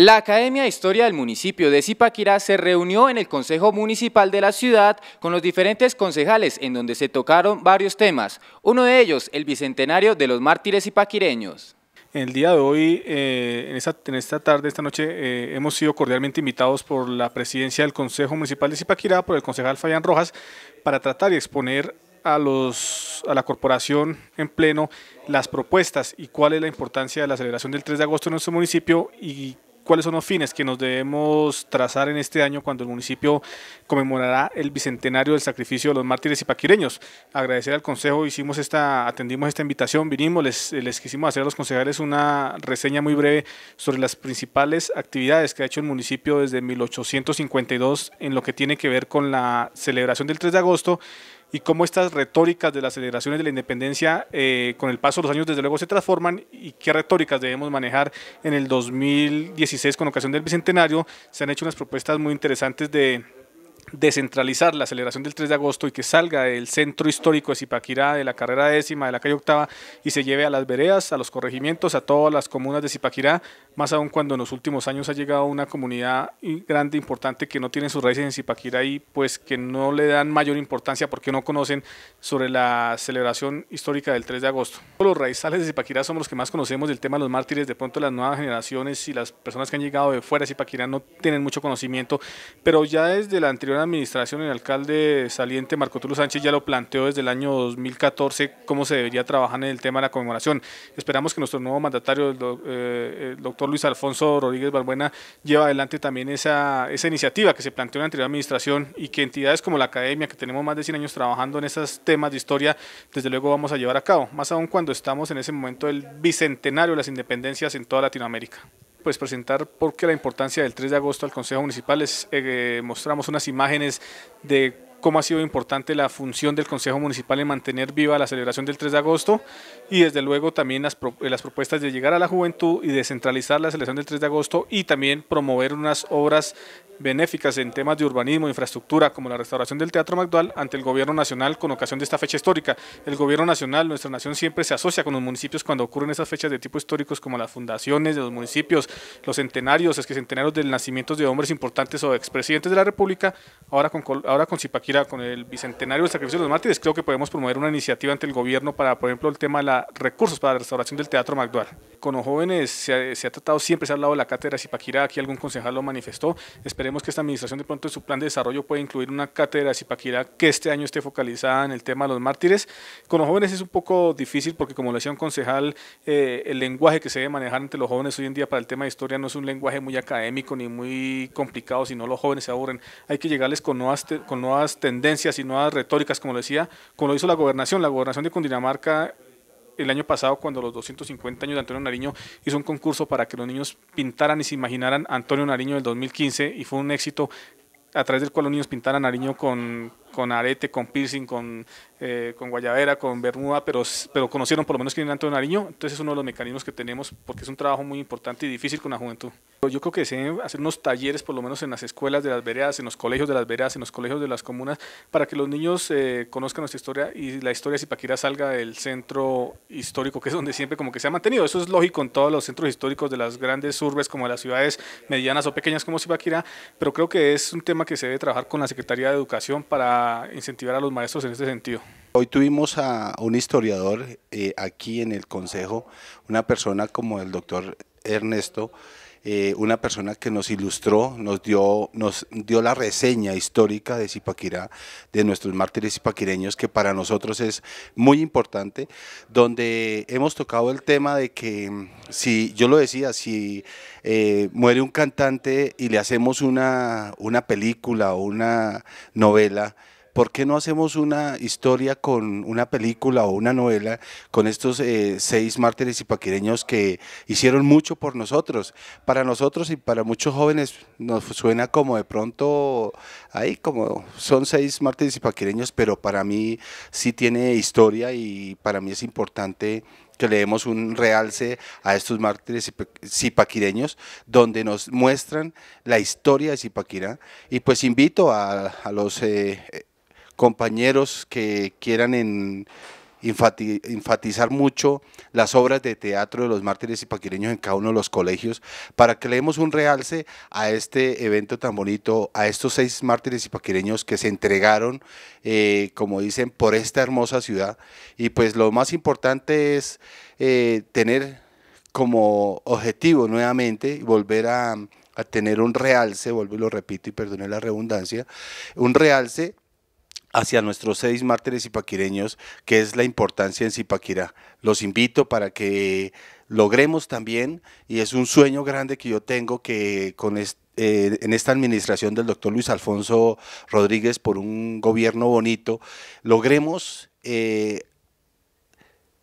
La Academia de Historia del municipio de Zipaquirá se reunió en el Consejo Municipal de la ciudad con los diferentes concejales en donde se tocaron varios temas, uno de ellos el Bicentenario de los Mártires Zipaquireños. El día de hoy, eh, en, esta, tarde, esta noche, eh, hemos sido cordialmente invitados por la presidencia del Consejo Municipal de Zipaquirá, por el concejal Fayán Rojas, para tratar y exponer a, los, a la corporación en pleno las propuestas y cuál es la importancia de la celebración del 3 de agosto en nuestro municipio y cuáles son los fines que nos debemos trazar en este año cuando el municipio conmemorará el bicentenario del sacrificio de los mártires y paquireños. Agradecer al consejo, hicimos esta, atendimos esta invitación, vinimos, les, les quisimos hacer a los concejales una reseña muy breve sobre las principales actividades que ha hecho el municipio desde 1852 en lo que tiene que ver con la celebración del 3 de agosto y cómo estas retóricas de las celebraciones de la independencia eh, con el paso de los años desde luego se transforman y qué retóricas debemos manejar en el 2016 con ocasión del Bicentenario. Se han hecho unas propuestas muy interesantes de descentralizar la celebración del 3 de agosto y que salga del centro histórico de Zipaquirá, de la carrera décima, de la calle octava, y se lleve a las veredas, a los corregimientos, a todas las comunas de Zipaquirá, más aún cuando en los últimos años ha llegado una comunidad grande, importante, que no tiene sus raíces en Zipaquirá y pues que no le dan mayor importancia porque no conocen sobre la celebración histórica del 3 de agosto. Los raizales de Zipaquirá somos los que más conocemos del tema de los mártires, de pronto las nuevas generaciones y las personas que han llegado de fuera de Zipaquirá no tienen mucho conocimiento, pero ya desde la anterior administración, el alcalde saliente Marco Tulio Sánchez ya lo planteó desde el año 2014 cómo se debería trabajar en el tema de la conmemoración. Esperamos que nuestro nuevo mandatario, el, eh, doctor Luis Alfonso Rodríguez Barbuena lleve adelante también esa, esa iniciativa que se planteó en la anterior administración y que entidades como la academia, que tenemos más de 100 años trabajando en esos temas de historia, desde luego vamos a llevar a cabo, más aún cuando estamos en ese momento del bicentenario de las independencias en toda Latinoamérica pues presentar por qué la importancia del 3 de agosto al Consejo Municipal. es eh, mostramos unas imágenes de cómo ha sido importante la función del Consejo Municipal en mantener viva la celebración del 3 de agosto y desde luego también eh, las, propuestas de llegar a la juventud y descentralizar la celebración del 3 de agosto y también promover unas obras benéficas en temas de urbanismo, infraestructura, como la restauración del Teatro Magdual ante el Gobierno Nacional con ocasión de esta fecha histórica. El Gobierno Nacional, nuestra nación siempre se asocia con los municipios cuando ocurren esas fechas de tipo históricos como las fundaciones de los municipios, los centenarios, es que centenarios del nacimiento de hombres importantes o expresidentes de la República, ahora con, ahora con con el Bicentenario del Sacrificio de los Mártires, creo que podemos promover una iniciativa ante el gobierno para, por ejemplo, el tema de los recursos para la restauración del Teatro Magdual con los jóvenes se ha, tratado, siempre se ha hablado de la cátedra Zipaquirá, aquí algún concejal lo manifestó. Esperemos que esta administración de pronto en su plan de desarrollo pueda incluir una cátedra Zipaquirá que este año esté focalizada en el tema de los mártires. Con los jóvenes es un poco difícil porque como lo decía un concejal, eh, el lenguaje que se debe manejar entre los jóvenes hoy en día para el tema de historia no es un lenguaje muy académico ni muy complicado, sino los jóvenes se aburren. Hay que llegarles con nuevas, con nuevas tendencias y nuevas retóricas, como lo decía, como lo hizo la gobernación. La gobernación de Cundinamarca el año pasado cuando los 250 años de Antonio Nariño hizo un concurso para que los niños pintaran y se imaginaran Antonio Nariño del 2015 y fue un éxito a través del cual los niños pintaran Nariño con con arete, con piercing, con, eh, con guayabera, con bermuda, pero, pero conocieron por lo menos quién era Antonio Nariño. Entonces es uno de los mecanismos que tenemos porque es un trabajo muy importante y difícil con la juventud. Yo creo que se deben hacer unos talleres por lo menos en las escuelas de las veredas, en los colegios de las veredas, en los colegios de las comunas, para que los niños eh, conozcan nuestra historia y la historia de Zipaquirá salga del centro histórico, que es donde siempre como que se ha mantenido. Eso es lógico en todos los centros históricos de las grandes urbes, como las ciudades medianas o pequeñas como Zipaquirá, pero creo que es un tema que se debe trabajar con la Secretaría de Educación para incentivar a los maestros en este sentido? Hoy tuvimos a un historiador eh, aquí en el Consejo, una persona como el doctor Ernesto, eh, una persona que nos ilustró, nos dio, nos dio la reseña histórica de Zipaquirá, de nuestros mártires zipaquireños, que para nosotros es muy importante, donde hemos tocado el tema de que, si yo lo decía, si eh, muere un cantante y le hacemos una, una película o una novela, ¿por qué no hacemos una historia con una película o una novela con estos eh, seis mártires ipaquireños que hicieron mucho por nosotros? Para nosotros y para muchos jóvenes nos suena como de pronto, ahí como son seis mártires ipaquireños, pero para mí sí tiene historia y para mí es importante que le demos un realce a estos mártires sipaquireños, donde nos muestran la historia de Zipaquirá. Y pues invito a, los eh, compañeros que quieran enfatizar mucho las obras de teatro de los mártires y paquireños en cada uno de los colegios, para que le demos un realce a este evento tan bonito, a estos seis mártires y paquireños que se entregaron, eh, como dicen, por esta hermosa ciudad. Y pues lo más importante es eh, tener como objetivo nuevamente y volver a, tener un realce, vuelvo y lo repito y perdone la redundancia, un realce hacia nuestros seis mártires ipaquireños, que es la importancia en Zipaquirá. Los invito para que logremos también, y es un sueño grande que yo tengo, que con eh, en esta administración del doctor Luis Alfonso Rodríguez por un gobierno bonito, logremos eh,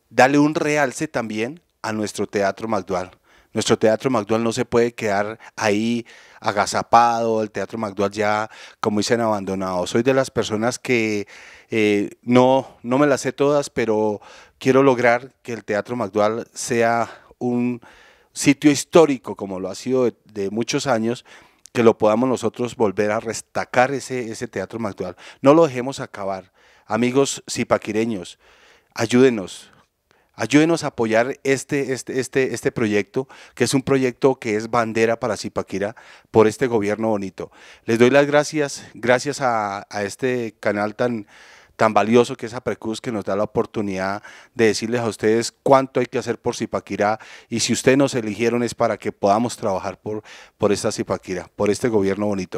darle un realce también a nuestro teatro Magdual. Nuestro Teatro Magdual no se puede quedar ahí agazapado, el Teatro Magdual ya, como dicen, abandonado. Soy de las personas que eh, no, no me las sé todas, pero quiero lograr que el Teatro Magdual sea un sitio histórico, como lo ha sido de, muchos años, que lo podamos nosotros volver a restacar ese, ese Teatro Magdual. No lo dejemos acabar. Amigos sipaquireños ayúdenos, Ayúdenos a apoyar este, este, este, este, proyecto, que es un proyecto que es bandera para Zipaquira, por este gobierno bonito. Les doy las gracias, gracias a, este canal tan, tan valioso que es Aprecus, que nos da la oportunidad de decirles a ustedes cuánto hay que hacer por Zipaquira. y si ustedes nos eligieron es para que podamos trabajar por, por esta Zipaquira, por este gobierno bonito.